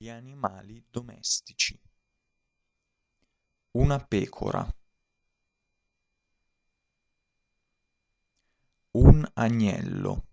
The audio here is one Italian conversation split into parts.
gli animali domestici. Una pecora. Un agnello.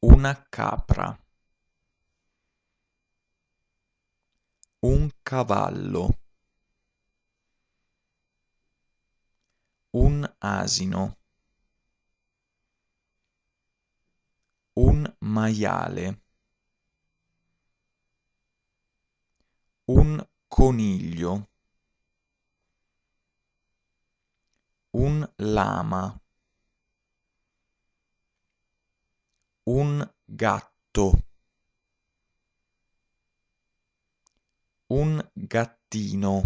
Una capra. Un cavallo. Un asino. Un maiale. Un coniglio. Un lama. Un gatto. Un gattino.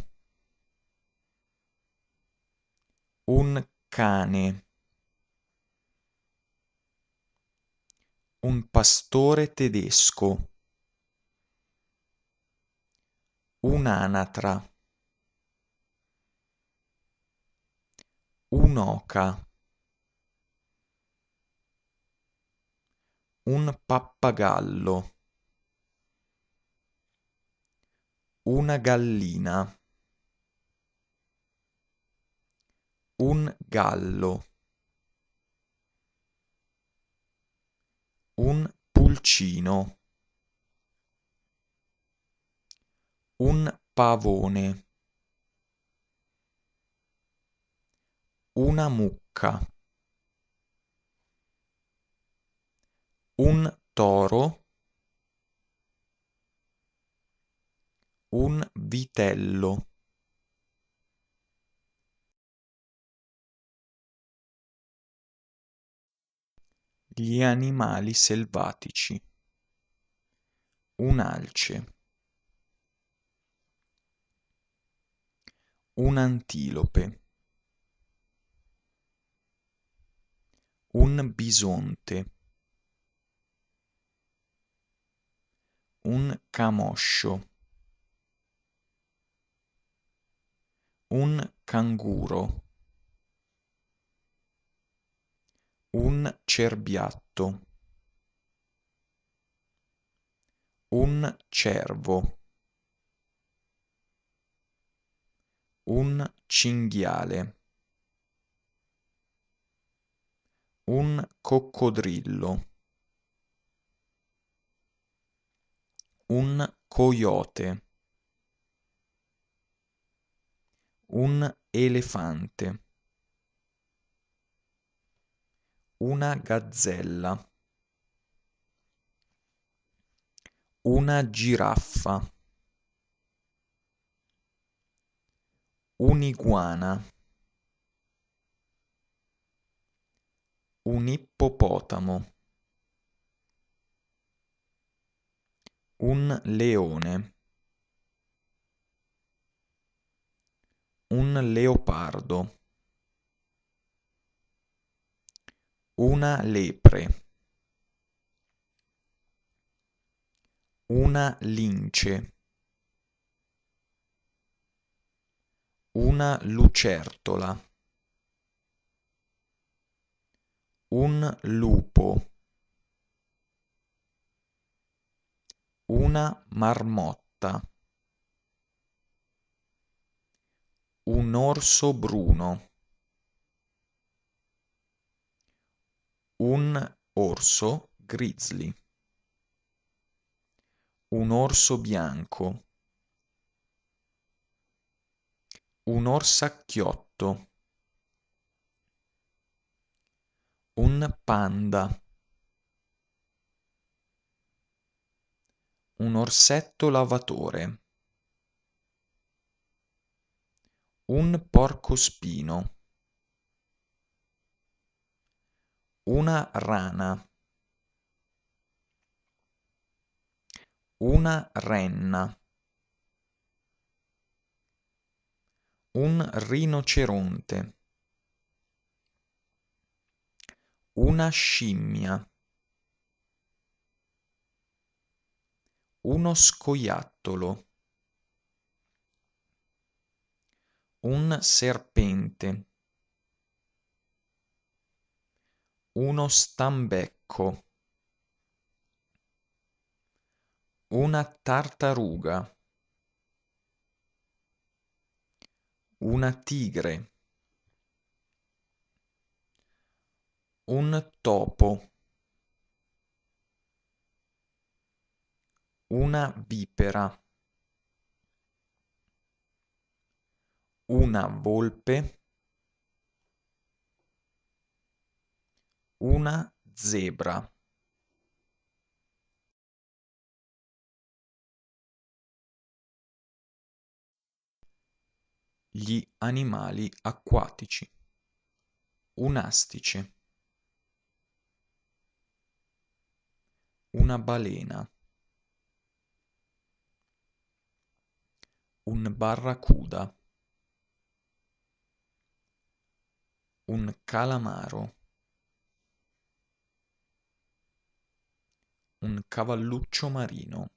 Un cane. un pastore tedesco, un'anatra, un'oca, un pappagallo, una gallina, un gallo. un pulcino un pavone una mucca un toro un vitello gli animali selvatici. Un alce. Un antilope. Un bisonte. Un camoscio. Un canguro. Un cerbiatto. Un cervo. Un cinghiale. Un coccodrillo. Un coyote. Un elefante. Una gazzella. Una giraffa. Un'iguana. Un ippopotamo. Un leone. Un leopardo. Una lepre. Una lince. Una lucertola. Un lupo. Una marmotta. Un orso bruno. un orso grizzly, un orso bianco, un orsacchiotto, un panda, un orsetto lavatore, un porcospino. Una rana. Una renna. Un rinoceronte. Una scimmia. Uno scoiattolo. Un serpente. uno stambecco una tartaruga una tigre un topo una vipera una volpe una zebra gli animali acquatici, un astice, una balena, un barracuda, un calamaro. un cavalluccio marino,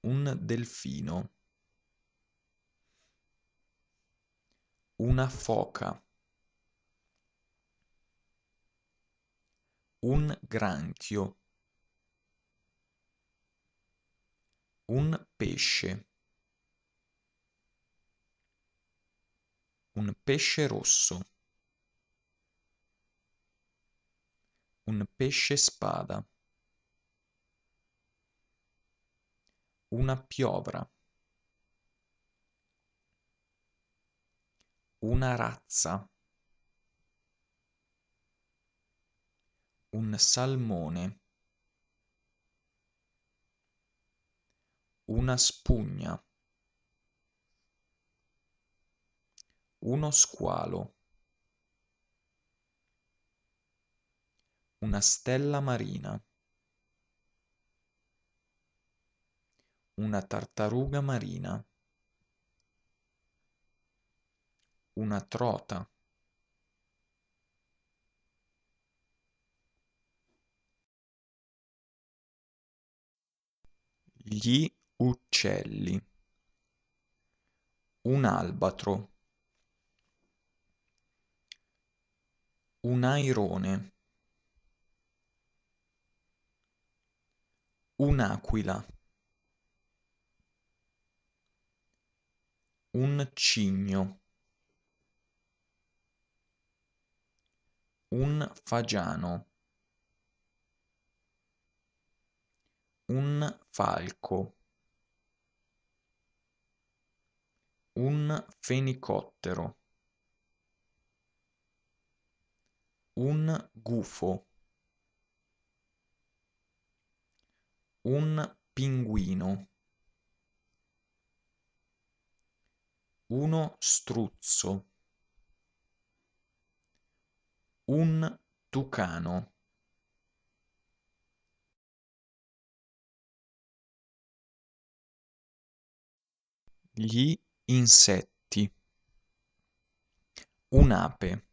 un delfino, una foca, un granchio, un pesce, un pesce rosso. Un pesce spada. Una piovra. Una razza. Un salmone. Una spugna. Uno squalo. Una stella marina. Una tartaruga marina. Una trota. Gli uccelli. Un albatro. Un airone. Un'aquila. Un cigno. Un fagiano. Un falco. Un fenicottero. Un gufo. un pinguino uno struzzo un tucano gli insetti un'ape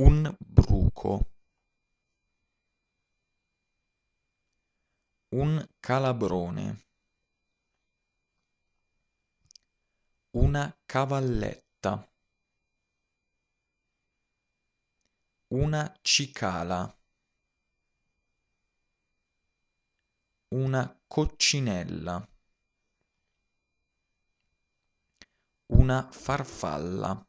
un bruco Un calabrone. Una cavalletta. Una cicala. Una coccinella. Una farfalla.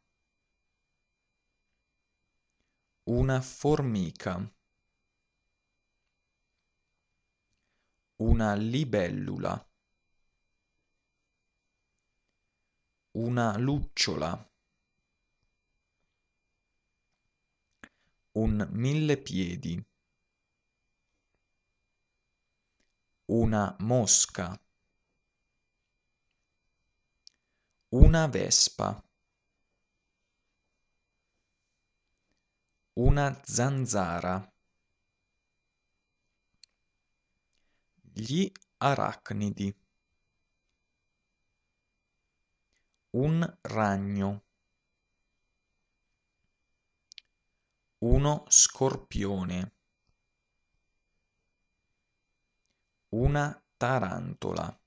Una formica. una libellula, una lucciola, un millepiedi, una mosca, una vespa, una zanzara. Gli arachnidi Un ragno Uno scorpione Una tarantola